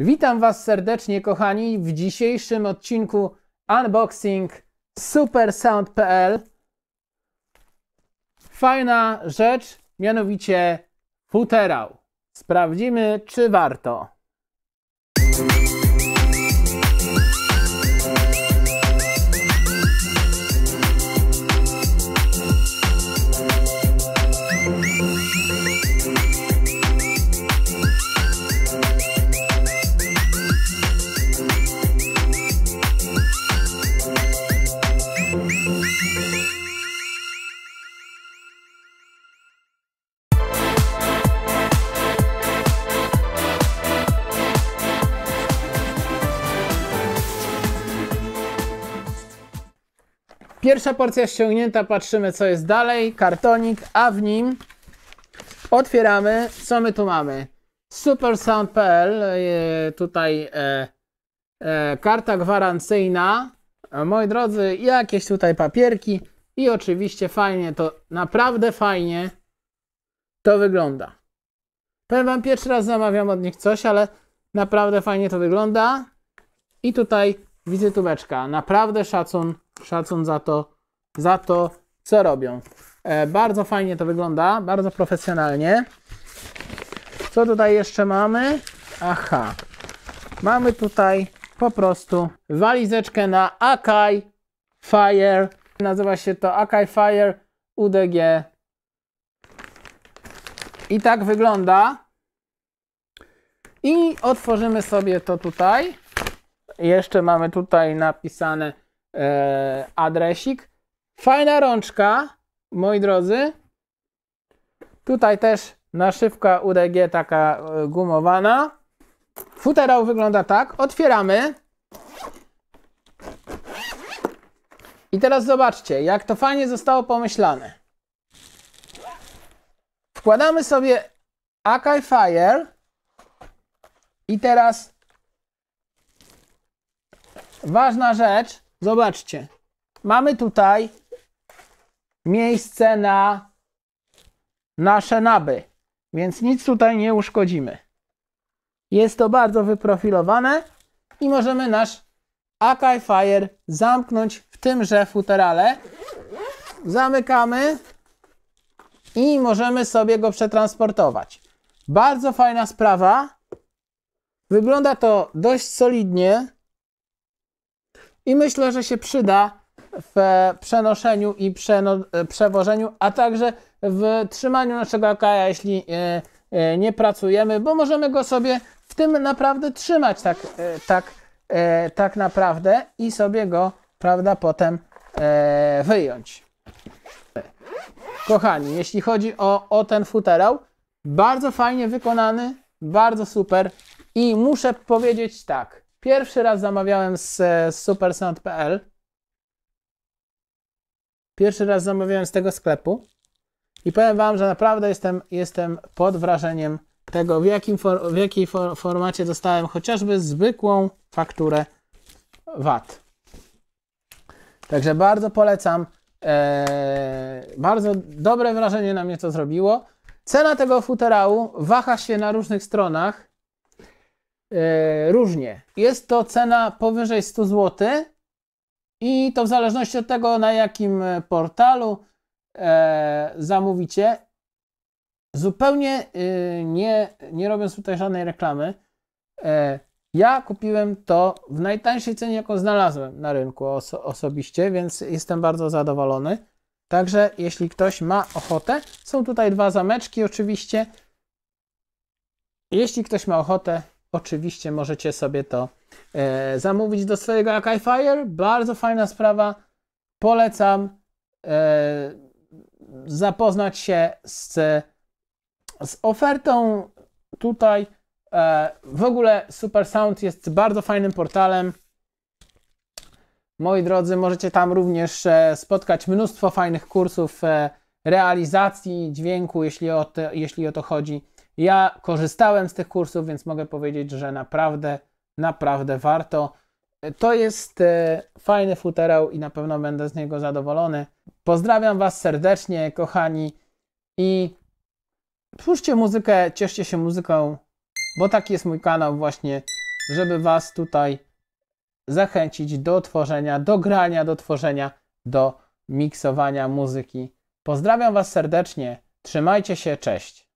Witam Was serdecznie, kochani, w dzisiejszym odcinku unboxing supersound.pl. Fajna rzecz, mianowicie futerał. Sprawdzimy, czy warto. Pierwsza porcja ściągnięta, patrzymy co jest dalej. Kartonik, a w nim otwieramy, co my tu mamy. Supersound.pl, e, tutaj e, e, karta gwarancyjna. E, moi drodzy, jakieś tutaj papierki i oczywiście fajnie to, naprawdę fajnie to wygląda. Powiem Wam, pierwszy raz zamawiam od nich coś, ale naprawdę fajnie to wygląda. I tutaj wizytóweczka, naprawdę szacun Szacun za to, za to co robią. E, bardzo fajnie to wygląda, bardzo profesjonalnie. Co tutaj jeszcze mamy? Aha, mamy tutaj po prostu walizeczkę na Akai Fire. Nazywa się to Akai Fire UDG. I tak wygląda. I otworzymy sobie to tutaj. Jeszcze mamy tutaj napisane E, adresik. Fajna rączka, moi drodzy. Tutaj też naszywka UDG taka e, gumowana. Futerał wygląda tak. Otwieramy. I teraz zobaczcie, jak to fajnie zostało pomyślane. Wkładamy sobie Akai Fire i teraz ważna rzecz, Zobaczcie. Mamy tutaj miejsce na nasze naby, więc nic tutaj nie uszkodzimy. Jest to bardzo wyprofilowane i możemy nasz Akai Fire zamknąć w tymże futerale. Zamykamy i możemy sobie go przetransportować. Bardzo fajna sprawa. Wygląda to dość solidnie i myślę, że się przyda w przenoszeniu i przeno e, przewożeniu, a także w trzymaniu naszego akaja, jeśli e, e, nie pracujemy, bo możemy go sobie w tym naprawdę trzymać tak, tak, tak naprawdę i sobie go, prawda, potem wyjąć. Kochani, jeśli chodzi o, o ten futerał, bardzo fajnie wykonany, bardzo super i muszę powiedzieć tak, Pierwszy raz zamawiałem e, z, supersound.pl. Pierwszy raz zamawiałem z tego sklepu. I powiem Wam, że naprawdę jestem, jestem pod wrażeniem tego, w, jakim for, w jakiej for, formacie dostałem chociażby zwykłą fakturę VAT. Także bardzo polecam. Eee, bardzo dobre wrażenie na mnie to zrobiło. Cena tego futerału waha się na różnych stronach. E, różnie. Jest to cena powyżej 100 zł i to w zależności od tego, na jakim e, portalu e, zamówicie. Zupełnie nie, nie robiąc tutaj żadnej reklamy, ja kupiłem to w najtańszej cenie, jaką znalazłem na rynku oso osobiście, więc jestem bardzo zadowolony. Także jeśli ktoś ma ochotę, są tutaj dwa zameczki oczywiście. Jeśli ktoś ma ochotę, oczywiście możecie sobie to e, zamówić do swojego Akai Fire. Bardzo fajna sprawa. Polecam e, zapoznać się z, z ofertą tutaj. E, w ogóle Super Sound jest bardzo fajnym portalem. Moi drodzy, możecie tam również e, spotkać mnóstwo fajnych kursów e, realizacji dźwięku, jeśli o, te, jeśli o to chodzi ja korzystałem z tych kursów, więc mogę powiedzieć, że naprawdę, naprawdę warto. To jest e, fajny futerał i na pewno będę z niego zadowolony. Pozdrawiam Was serdecznie, kochani, i twórzcie muzykę, cieszcie się muzyką, bo taki jest mój kanał, właśnie, żeby Was tutaj zachęcić do tworzenia, do grania, do tworzenia, do miksowania muzyki. Pozdrawiam Was serdecznie, trzymajcie się, cześć.